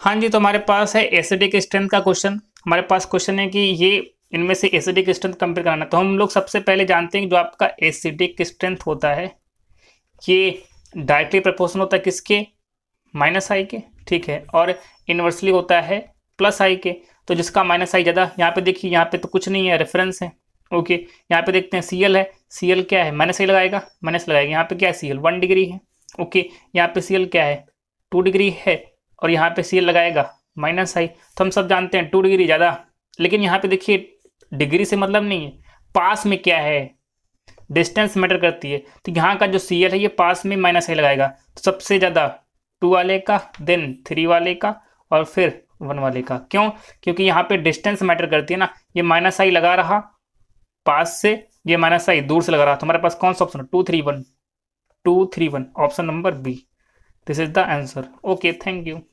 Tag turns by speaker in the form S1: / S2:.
S1: हाँ जी तो हमारे पास है एसिडिक स्ट्रेंथ का क्वेश्चन हमारे पास क्वेश्चन है कि ये इनमें से एसिडिक स्ट्रेंथ कंपेयर कराना तो हम लोग सबसे पहले जानते हैं कि जो आपका एसिडिक स्ट्रेंथ होता है ये डायरेक्टली प्रपोर्सन होता है किसके माइनस आई के ठीक है और इन्वर्सली होता है प्लस आई के तो जिसका माइनस आई ज़्यादा यहाँ पे देखिए यहाँ पे तो कुछ नहीं है रेफरेंस है ओके यहाँ पे देखते हैं सी एल है सी एल क्या है माइनस आई लगाएगा माइनस लगाएगा यहाँ पे क्या है सी एल वन डिग्री है ओके यहाँ पे सी एल क्या है टू डिग्री है और यहाँ पे सी लगाएगा माइनस आई तो हम सब जानते हैं टू डिग्री ज़्यादा लेकिन यहाँ पे देखिए डिग्री से मतलब नहीं है पास में क्या है डिस्टेंस मैटर करती है तो यहाँ का जो सी है ये पास में माइनस आई लगाएगा तो सबसे ज़्यादा टू वाले का देन थ्री वाले का और फिर वन वाले का क्यों क्योंकि यहाँ पे डिस्टेंस मैटर करती है ना ये माइनस आई लगा रहा पास से ये माइनस आई दूर से लगा रहा तो हमारे पास कौन सा ऑप्शन है two three one two three one option number B this is the answer okay thank you